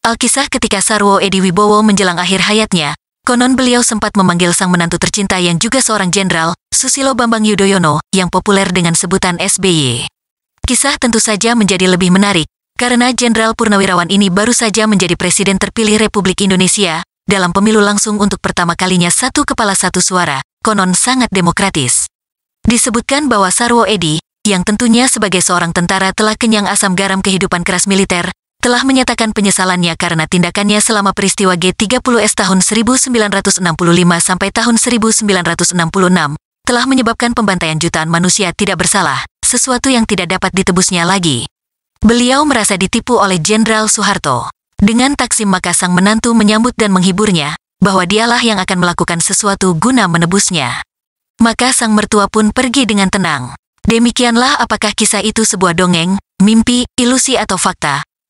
Alkisah ketika Sarwo Edi Wibowo menjelang akhir hayatnya, konon beliau sempat memanggil sang menantu tercinta yang juga seorang jenderal, Susilo Bambang Yudhoyono, yang populer dengan sebutan SBY. Kisah tentu saja menjadi lebih menarik, karena Jenderal Purnawirawan ini baru saja menjadi Presiden terpilih Republik Indonesia, dalam pemilu langsung untuk pertama kalinya satu kepala satu suara, konon sangat demokratis. Disebutkan bahwa Sarwo Edi, yang tentunya sebagai seorang tentara telah kenyang asam garam kehidupan keras militer, telah menyatakan penyesalannya karena tindakannya selama peristiwa G30S tahun 1965 sampai tahun 1966 telah menyebabkan pembantaian jutaan manusia tidak bersalah, sesuatu yang tidak dapat ditebusnya lagi. Beliau merasa ditipu oleh Jenderal Soeharto. Dengan taksim maka sang menantu menyambut dan menghiburnya, bahwa dialah yang akan melakukan sesuatu guna menebusnya. Maka sang mertua pun pergi dengan tenang. Demikianlah apakah kisah itu sebuah dongeng, mimpi, ilusi atau fakta,